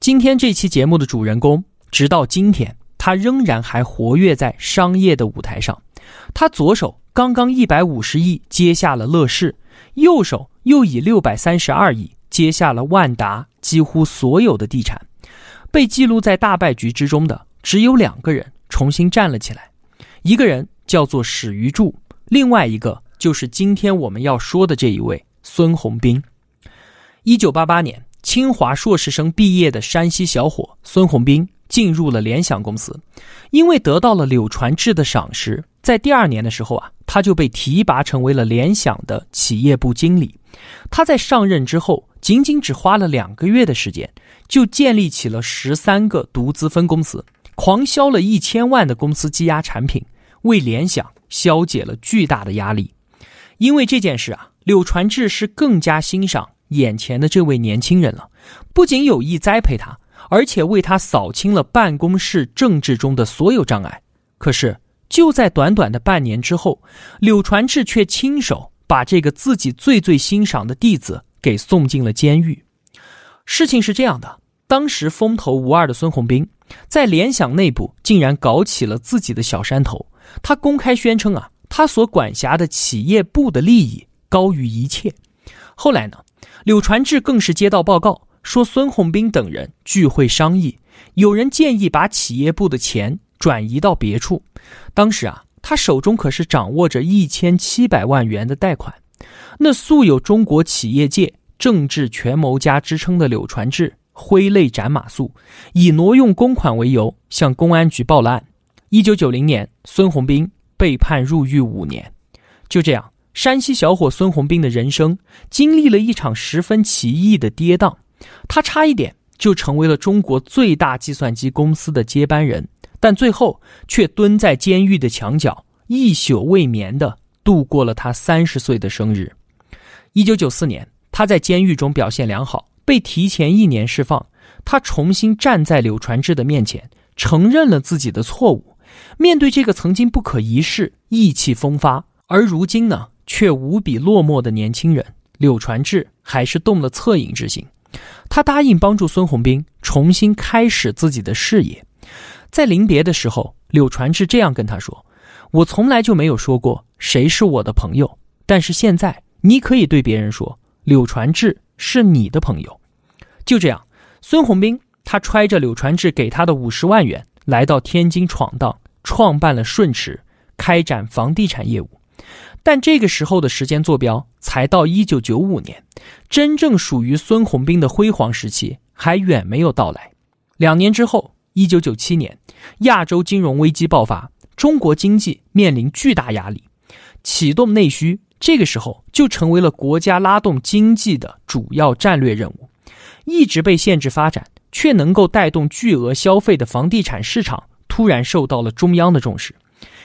今天这期节目的主人公，直到今天，他仍然还活跃在商业的舞台上。他左手刚刚一百五十亿接下了乐视，右手又以六百三十二亿接下了万达几乎所有的地产。被记录在大败局之中的只有两个人重新站了起来，一个人叫做史玉柱，另外一个就是今天我们要说的这一位孙宏斌。一九八八年。清华硕士生毕业的山西小伙孙宏斌进入了联想公司，因为得到了柳传志的赏识，在第二年的时候啊，他就被提拔成为了联想的企业部经理。他在上任之后，仅仅只花了两个月的时间，就建立起了十三个独资分公司，狂销了一千万的公司积压产品，为联想消解了巨大的压力。因为这件事啊，柳传志是更加欣赏。眼前的这位年轻人了，不仅有意栽培他，而且为他扫清了办公室政治中的所有障碍。可是，就在短短的半年之后，柳传志却亲手把这个自己最最欣赏的弟子给送进了监狱。事情是这样的：当时风头无二的孙宏斌，在联想内部竟然搞起了自己的小山头。他公开宣称啊，他所管辖的企业部的利益高于一切。后来呢？柳传志更是接到报告，说孙宏斌等人聚会商议，有人建议把企业部的钱转移到别处。当时啊，他手中可是掌握着一千七百万元的贷款。那素有中国企业界政治权谋家之称的柳传志，挥泪斩马谡，以挪用公款为由向公安局报了案。一九九零年，孙宏斌被判入狱五年。就这样。山西小伙孙宏斌的人生经历了一场十分奇异的跌宕，他差一点就成为了中国最大计算机公司的接班人，但最后却蹲在监狱的墙角，一宿未眠地度过了他三十岁的生日。一九九四年，他在监狱中表现良好，被提前一年释放。他重新站在柳传志的面前，承认了自己的错误。面对这个曾经不可一世、意气风发，而如今呢？却无比落寞的年轻人柳传志还是动了恻隐之心，他答应帮助孙宏斌重新开始自己的事业。在临别的时候，柳传志这样跟他说：“我从来就没有说过谁是我的朋友，但是现在你可以对别人说柳传志是你的朋友。”就这样，孙宏斌他揣着柳传志给他的五十万元来到天津闯荡，创办了顺驰，开展房地产业务。但这个时候的时间坐标才到一九九五年，真正属于孙宏斌的辉煌时期还远没有到来。两年之后，一九九七年，亚洲金融危机爆发，中国经济面临巨大压力，启动内需这个时候就成为了国家拉动经济的主要战略任务。一直被限制发展却能够带动巨额消费的房地产市场突然受到了中央的重视。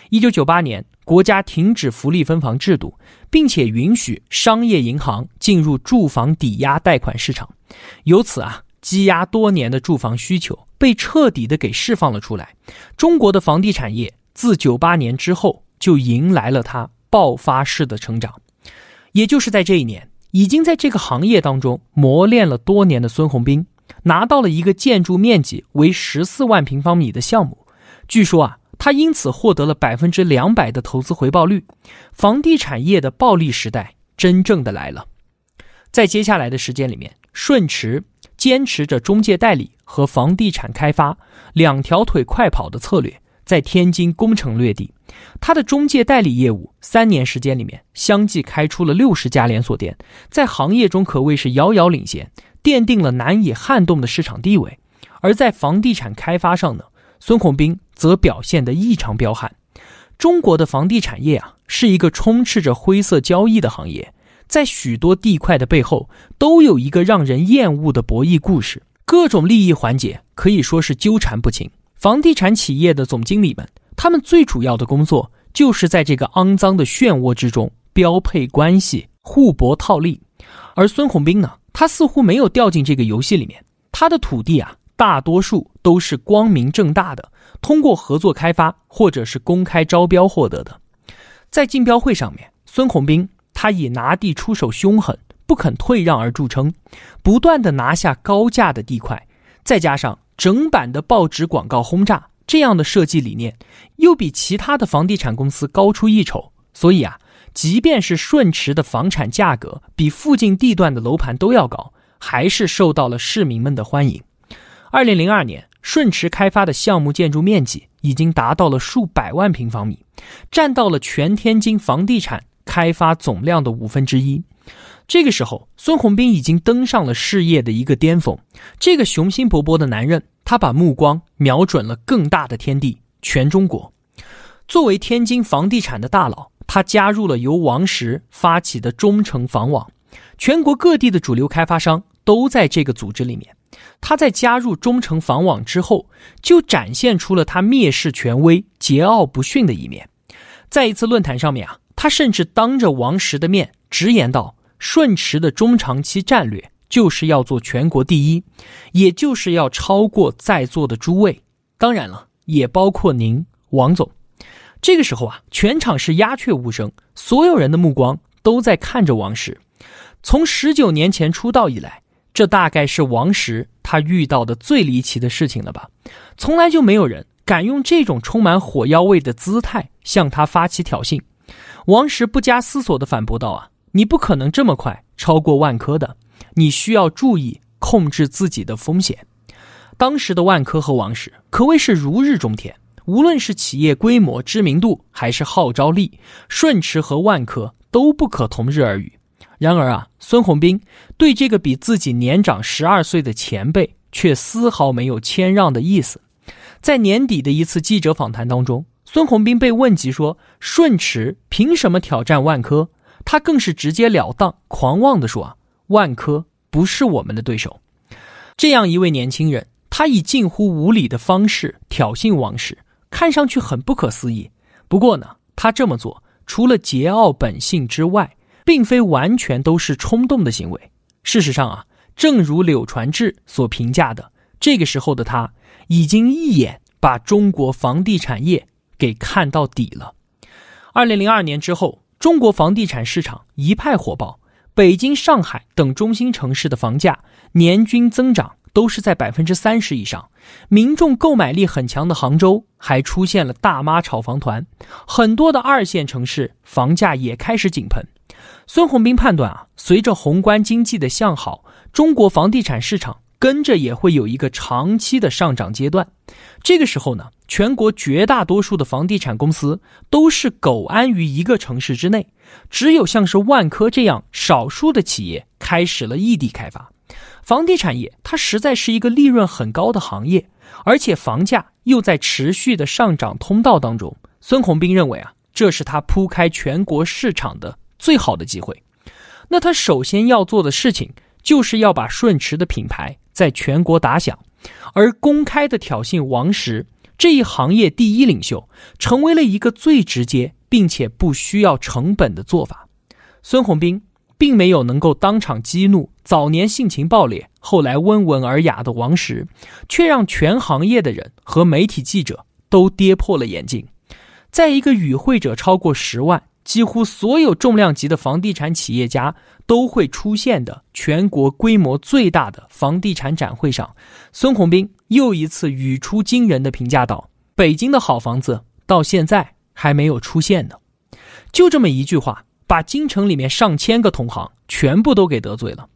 一九九八年。国家停止福利分房制度，并且允许商业银行进入住房抵押贷款市场，由此啊，积压多年的住房需求被彻底的给释放了出来。中国的房地产业自九八年之后就迎来了它爆发式的成长，也就是在这一年，已经在这个行业当中磨练了多年的孙宏斌拿到了一个建筑面积为十四万平方米的项目，据说啊。他因此获得了百分之两百的投资回报率，房地产业的暴利时代真正的来了。在接下来的时间里面，顺驰坚持着中介代理和房地产开发两条腿快跑的策略，在天津攻城略地。他的中介代理业务三年时间里面，相继开出了六十家连锁店，在行业中可谓是遥遥领先，奠定了难以撼动的市场地位。而在房地产开发上呢，孙宏斌。则表现得异常彪悍。中国的房地产业啊，是一个充斥着灰色交易的行业，在许多地块的背后，都有一个让人厌恶的博弈故事，各种利益环节可以说是纠缠不清。房地产企业的总经理们，他们最主要的工作就是在这个肮脏的漩涡之中标配关系、互搏套利。而孙宏斌呢，他似乎没有掉进这个游戏里面，他的土地啊。大多数都是光明正大的通过合作开发或者是公开招标获得的，在竞标会上面，孙宏斌他以拿地出手凶狠、不肯退让而著称，不断的拿下高价的地块，再加上整版的报纸广告轰炸，这样的设计理念又比其他的房地产公司高出一筹，所以啊，即便是顺驰的房产价格比附近地段的楼盘都要高，还是受到了市民们的欢迎。二零零二年，顺驰开发的项目建筑面积已经达到了数百万平方米，占到了全天津房地产开发总量的五分之一。这个时候，孙宏斌已经登上了事业的一个巅峰。这个雄心勃勃的男人，他把目光瞄准了更大的天地——全中国。作为天津房地产的大佬，他加入了由王石发起的中城房网，全国各地的主流开发商都在这个组织里面。他在加入忠诚防网之后，就展现出了他蔑视权威、桀骜不驯的一面。在一次论坛上面啊，他甚至当着王石的面直言道：“顺驰的中长期战略就是要做全国第一，也就是要超过在座的诸位，当然了，也包括您，王总。”这个时候啊，全场是鸦雀无声，所有人的目光都在看着王石。从十九年前出道以来。这大概是王石他遇到的最离奇的事情了吧？从来就没有人敢用这种充满火药味的姿态向他发起挑衅。王石不加思索地反驳道：“啊，你不可能这么快超过万科的，你需要注意控制自己的风险。”当时的万科和王石可谓是如日中天，无论是企业规模、知名度还是号召力，顺驰和万科都不可同日而语。然而啊，孙宏斌对这个比自己年长十二岁的前辈却丝毫没有谦让的意思。在年底的一次记者访谈当中，孙宏斌被问及说：“顺驰凭什么挑战万科？”他更是直截了当、狂妄的说：“啊，万科不是我们的对手。”这样一位年轻人，他以近乎无理的方式挑衅王石，看上去很不可思议。不过呢，他这么做除了桀骜本性之外，并非完全都是冲动的行为。事实上啊，正如柳传志所评价的，这个时候的他已经一眼把中国房地产业给看到底了。二零零二年之后，中国房地产市场一派火爆，北京、上海等中心城市的房价年均增长都是在百分之三十以上。民众购买力很强的杭州还出现了大妈炒房团，很多的二线城市房价也开始井喷。孙宏斌判断啊，随着宏观经济的向好，中国房地产市场跟着也会有一个长期的上涨阶段。这个时候呢，全国绝大多数的房地产公司都是苟安于一个城市之内，只有像是万科这样少数的企业开始了异地开发。房地产业它实在是一个利润很高的行业，而且房价又在持续的上涨通道当中。孙宏斌认为啊，这是他铺开全国市场的。最好的机会，那他首先要做的事情就是要把顺驰的品牌在全国打响，而公开的挑衅王石这一行业第一领袖，成为了一个最直接并且不需要成本的做法。孙宏斌并没有能够当场激怒早年性情暴烈、后来温文尔雅的王石，却让全行业的人和媒体记者都跌破了眼镜。在一个与会者超过十万。几乎所有重量级的房地产企业家都会出现的全国规模最大的房地产展会上，孙宏斌又一次语出惊人的评价道：“北京的好房子到现在还没有出现呢。”就这么一句话，把京城里面上千个同行全部都给得罪了。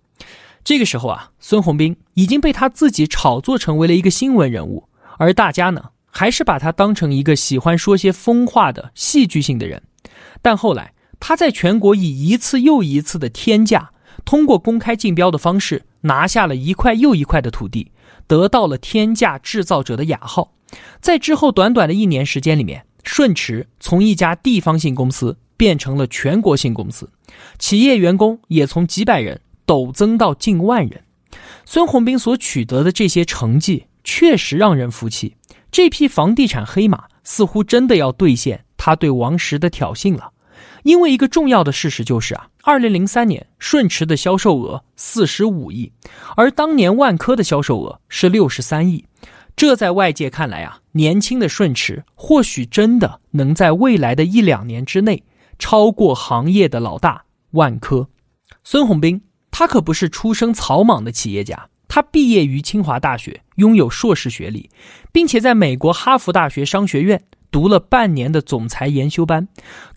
这个时候啊，孙宏斌已经被他自己炒作成为了一个新闻人物，而大家呢，还是把他当成一个喜欢说些疯话的戏剧性的人。但后来，他在全国以一次又一次的天价，通过公开竞标的方式，拿下了一块又一块的土地，得到了“天价制造者”的雅号。在之后短短的一年时间里面，顺驰从一家地方性公司变成了全国性公司，企业员工也从几百人陡增到近万人。孙宏斌所取得的这些成绩，确实让人服气。这批房地产黑马，似乎真的要兑现。他对王石的挑衅了，因为一个重要的事实就是啊，二零零三年顺驰的销售额四十五亿，而当年万科的销售额是六十三亿，这在外界看来啊，年轻的顺驰或许真的能在未来的一两年之内超过行业的老大万科。孙宏斌，他可不是出生草莽的企业家，他毕业于清华大学，拥有硕士学历，并且在美国哈佛大学商学院。读了半年的总裁研修班，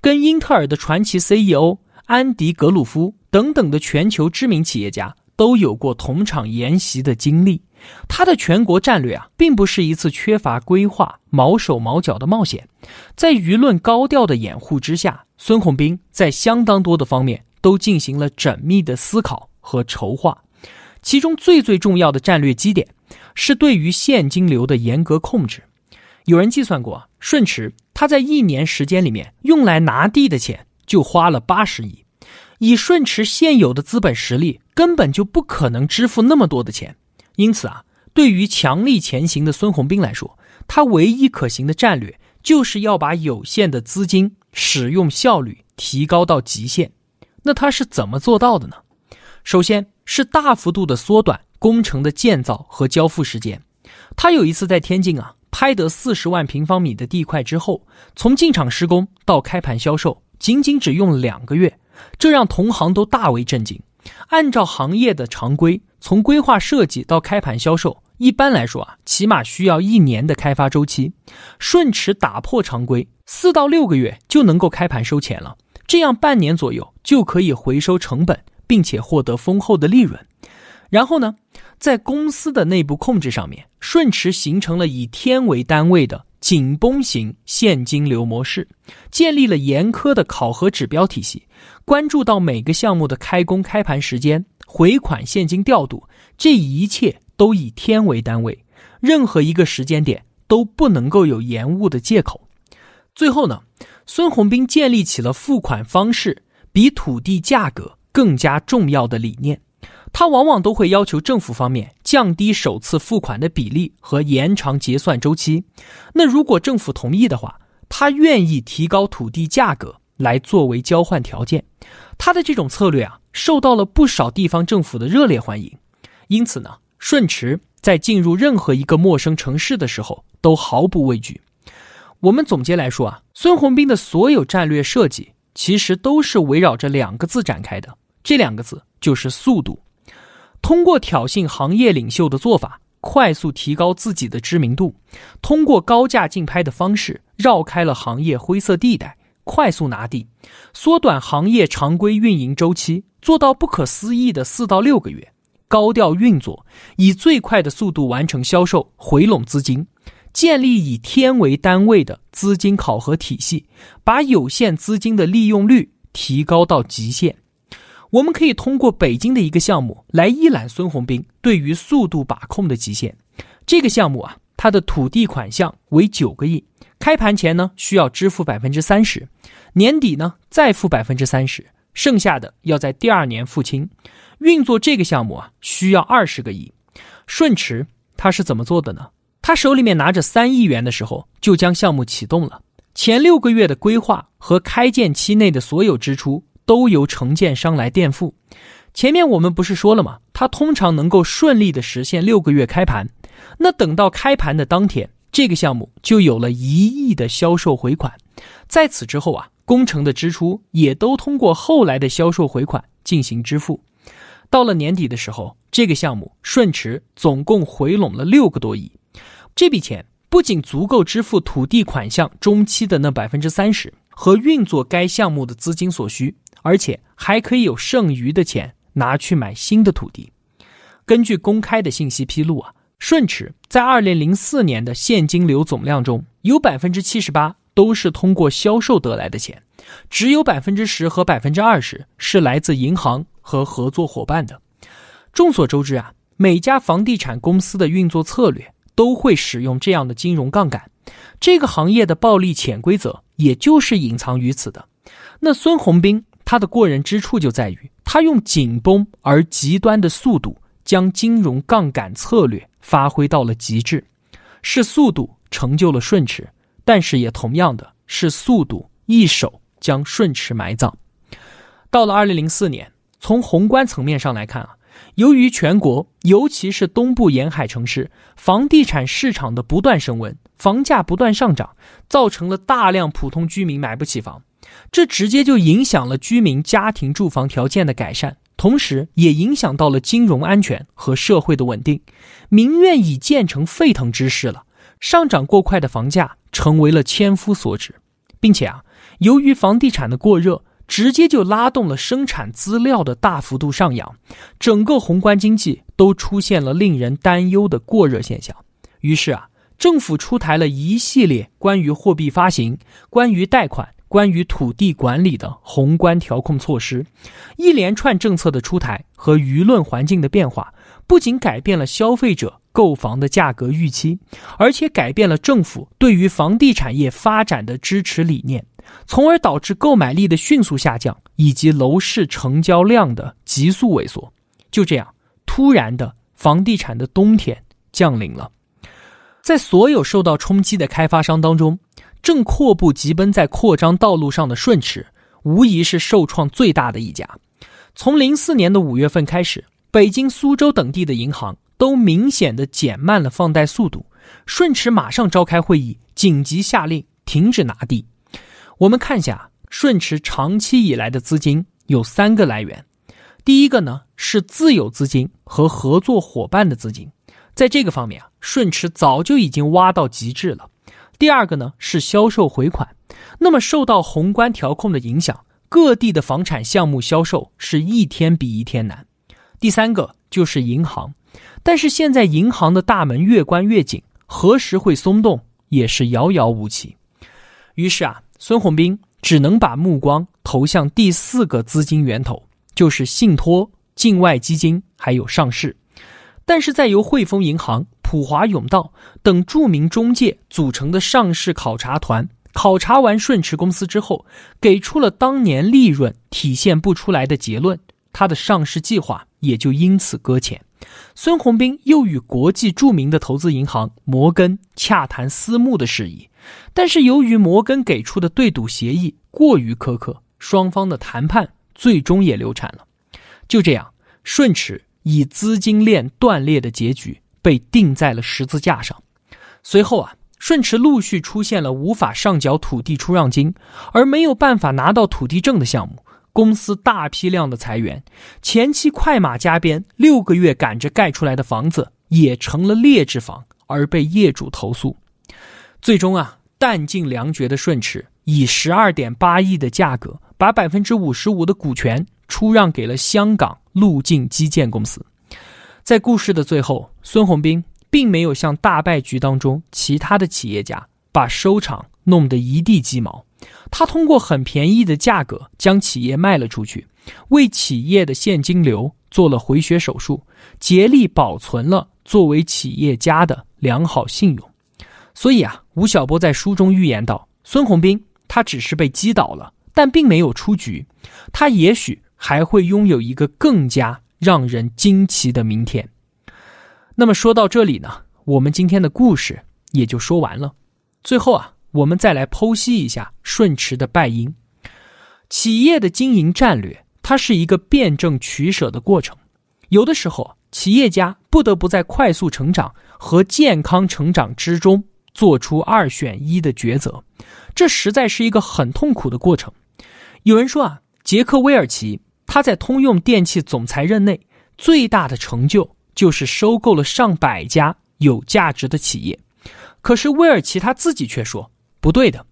跟英特尔的传奇 CEO 安迪·格鲁夫等等的全球知名企业家都有过同场研习的经历。他的全国战略啊，并不是一次缺乏规划、毛手毛脚的冒险。在舆论高调的掩护之下，孙宏斌在相当多的方面都进行了缜密的思考和筹划。其中最最重要的战略基点，是对于现金流的严格控制。有人计算过，顺驰他在一年时间里面用来拿地的钱就花了八十亿，以顺驰现有的资本实力，根本就不可能支付那么多的钱。因此啊，对于强力前行的孙宏斌来说，他唯一可行的战略就是要把有限的资金使用效率提高到极限。那他是怎么做到的呢？首先是大幅度的缩短工程的建造和交付时间。他有一次在天津啊。拍得四十万平方米的地块之后，从进场施工到开盘销售，仅仅只用了两个月，这让同行都大为震惊。按照行业的常规，从规划设计到开盘销售，一般来说啊，起码需要一年的开发周期。顺驰打破常规，四到六个月就能够开盘收钱了，这样半年左右就可以回收成本，并且获得丰厚的利润。然后呢，在公司的内部控制上面，顺驰形成了以天为单位的紧绷型现金流模式，建立了严苛的考核指标体系，关注到每个项目的开工、开盘时间、回款、现金调度，这一切都以天为单位，任何一个时间点都不能够有延误的借口。最后呢，孙宏斌建立起了付款方式比土地价格更加重要的理念。他往往都会要求政府方面降低首次付款的比例和延长结算周期。那如果政府同意的话，他愿意提高土地价格来作为交换条件。他的这种策略啊，受到了不少地方政府的热烈欢迎。因此呢，顺驰在进入任何一个陌生城市的时候都毫不畏惧。我们总结来说啊，孙宏斌的所有战略设计其实都是围绕着两个字展开的，这两个字就是速度。通过挑衅行业领袖的做法，快速提高自己的知名度；通过高价竞拍的方式，绕开了行业灰色地带，快速拿地，缩短行业常规运营周期，做到不可思议的四到六个月高调运作，以最快的速度完成销售，回笼资金，建立以天为单位的资金考核体系，把有限资金的利用率提高到极限。我们可以通过北京的一个项目来一览孙宏斌对于速度把控的极限。这个项目啊，它的土地款项为九个亿，开盘前呢需要支付百分之三十，年底呢再付百分之三十，剩下的要在第二年付清。运作这个项目啊，需要二十个亿。顺驰他是怎么做的呢？他手里面拿着三亿元的时候就将项目启动了，前六个月的规划和开建期内的所有支出。都由承建商来垫付。前面我们不是说了吗？它通常能够顺利的实现六个月开盘。那等到开盘的当天，这个项目就有了一亿的销售回款。在此之后啊，工程的支出也都通过后来的销售回款进行支付。到了年底的时候，这个项目顺驰总共回笼了六个多亿。这笔钱不仅足够支付土地款项中期的那百分之三十。和运作该项目的资金所需，而且还可以有剩余的钱拿去买新的土地。根据公开的信息披露啊，顺驰在二零零四年的现金流总量中，有百分之七十八都是通过销售得来的钱，只有百分之十和百分之二十是来自银行和合作伙伴的。众所周知啊，每家房地产公司的运作策略都会使用这样的金融杠杆。这个行业的暴利潜规则，也就是隐藏于此的。那孙宏斌他的过人之处就在于，他用紧绷而极端的速度，将金融杠杆策略发挥到了极致。是速度成就了顺驰，但是也同样的，是速度一手将顺驰埋葬。到了二零零四年，从宏观层面上来看啊，由于全国尤其是东部沿海城市房地产市场的不断升温。房价不断上涨，造成了大量普通居民买不起房，这直接就影响了居民家庭住房条件的改善，同时也影响到了金融安全和社会的稳定。民怨已渐成沸腾之势了。上涨过快的房价成为了千夫所指，并且啊，由于房地产的过热，直接就拉动了生产资料的大幅度上扬，整个宏观经济都出现了令人担忧的过热现象。于是啊。政府出台了一系列关于货币发行、关于贷款、关于土地管理的宏观调控措施，一连串政策的出台和舆论环境的变化，不仅改变了消费者购房的价格预期，而且改变了政府对于房地产业发展的支持理念，从而导致购买力的迅速下降以及楼市成交量的急速萎缩。就这样，突然的房地产的冬天降临了。在所有受到冲击的开发商当中，正阔步疾奔在扩张道路上的顺驰，无疑是受创最大的一家。从零四年的五月份开始，北京、苏州等地的银行都明显的减慢了放贷速度。顺驰马上召开会议，紧急下令停止拿地。我们看一下，顺驰长期以来的资金有三个来源，第一个呢是自有资金和合作伙伴的资金。在这个方面啊，顺驰早就已经挖到极致了。第二个呢是销售回款，那么受到宏观调控的影响，各地的房产项目销售是一天比一天难。第三个就是银行，但是现在银行的大门越关越紧，何时会松动也是遥遥无期。于是啊，孙宏斌只能把目光投向第四个资金源头，就是信托、境外基金还有上市。但是在由汇丰银行、普华永道等著名中介组成的上市考察团考察完顺驰公司之后，给出了当年利润体现不出来的结论，他的上市计划也就因此搁浅。孙宏斌又与国际著名的投资银行摩根洽谈私募的事宜，但是由于摩根给出的对赌协议过于苛刻，双方的谈判最终也流产了。就这样，顺驰。以资金链断裂的结局被钉在了十字架上。随后啊，顺驰陆续出现了无法上缴土地出让金，而没有办法拿到土地证的项目，公司大批量的裁员。前期快马加鞭，六个月赶着盖出来的房子也成了劣质房，而被业主投诉。最终啊，弹尽粮绝的顺驰以十二点八亿的价格，把百分之五十五的股权出让给了香港。路径基建公司，在故事的最后，孙宏斌并没有像大败局当中其他的企业家把收场弄得一地鸡毛，他通过很便宜的价格将企业卖了出去，为企业的现金流做了回血手术，竭力保存了作为企业家的良好信用。所以啊，吴晓波在书中预言到，孙宏斌他只是被击倒了，但并没有出局，他也许。还会拥有一个更加让人惊奇的明天。那么说到这里呢，我们今天的故事也就说完了。最后啊，我们再来剖析一下顺驰的败因。企业的经营战略，它是一个辩证取舍的过程。有的时候，企业家不得不在快速成长和健康成长之中做出二选一的抉择，这实在是一个很痛苦的过程。有人说啊，杰克·威尔奇。他在通用电气总裁任内最大的成就就是收购了上百家有价值的企业，可是威尔奇他自己却说不对的。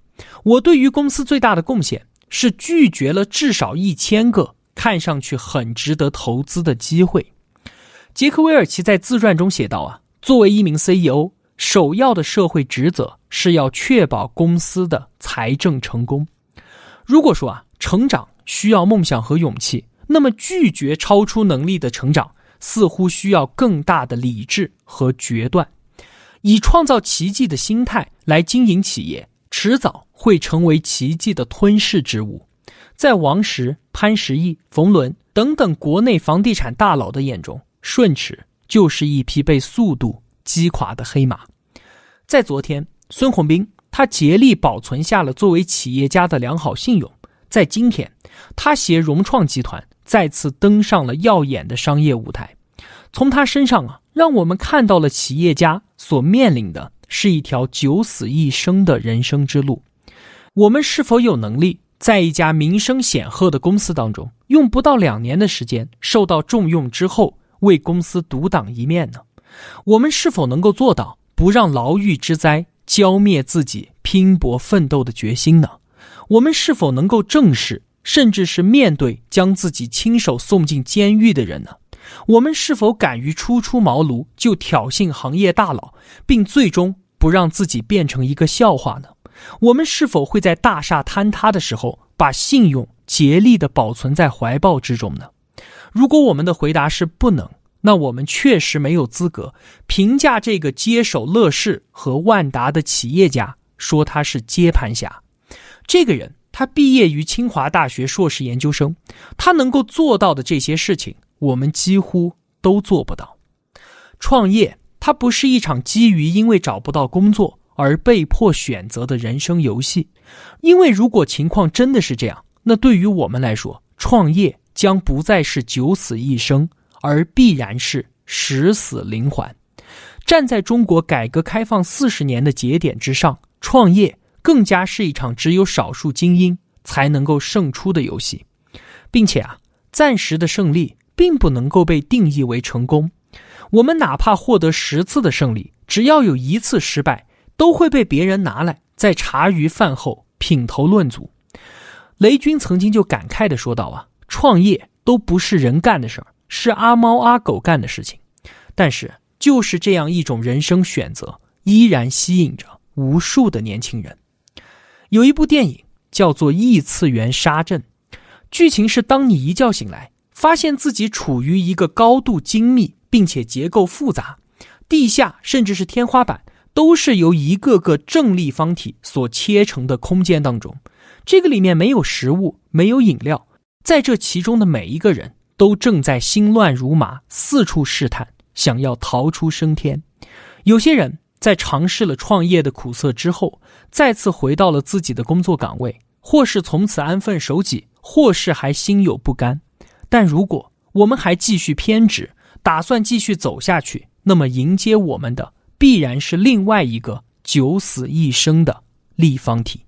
我对于公司最大的贡献是拒绝了至少一千个看上去很值得投资的机会。杰克·威尔奇在自传中写道：“啊，作为一名 CEO，首要的社会职责是要确保公司的财政成功。如果说啊，成长需要梦想和勇气。”那么，拒绝超出能力的成长，似乎需要更大的理智和决断，以创造奇迹的心态来经营企业，迟早会成为奇迹的吞噬之物。在王石、潘石屹、冯仑等等国内房地产大佬的眼中，顺驰就是一匹被速度击垮的黑马。在昨天，孙宏斌他竭力保存下了作为企业家的良好信用；在今天，他携融创集团。再次登上了耀眼的商业舞台，从他身上啊，让我们看到了企业家所面临的是一条九死一生的人生之路。我们是否有能力在一家名声显赫的公司当中，用不到两年的时间受到重用之后，为公司独当一面呢？我们是否能够做到不让牢狱之灾浇灭自己拼搏奋斗的决心呢？我们是否能够正视？甚至是面对将自己亲手送进监狱的人呢？我们是否敢于初出茅庐就挑衅行业大佬，并最终不让自己变成一个笑话呢？我们是否会在大厦坍塌的时候把信用竭力的保存在怀抱之中呢？如果我们的回答是不能，那我们确实没有资格评价这个接手乐视和万达的企业家，说他是接盘侠。这个人。他毕业于清华大学硕士研究生，他能够做到的这些事情，我们几乎都做不到。创业，它不是一场基于因为找不到工作而被迫选择的人生游戏，因为如果情况真的是这样，那对于我们来说，创业将不再是九死一生，而必然是十死零环。站在中国改革开放四十年的节点之上，创业。更加是一场只有少数精英才能够胜出的游戏，并且啊，暂时的胜利并不能够被定义为成功。我们哪怕获得十次的胜利，只要有一次失败，都会被别人拿来在茶余饭后品头论足。雷军曾经就感慨的说道：“啊，创业都不是人干的事儿，是阿猫阿狗干的事情。”但是就是这样一种人生选择，依然吸引着无数的年轻人。有一部电影叫做《异次元沙阵》，剧情是：当你一觉醒来，发现自己处于一个高度精密并且结构复杂、地下甚至是天花板都是由一个个正立方体所切成的空间当中。这个里面没有食物，没有饮料，在这其中的每一个人都正在心乱如麻，四处试探，想要逃出升天。有些人在尝试了创业的苦涩之后。再次回到了自己的工作岗位，或是从此安分守己，或是还心有不甘。但如果我们还继续偏执，打算继续走下去，那么迎接我们的必然是另外一个九死一生的立方体。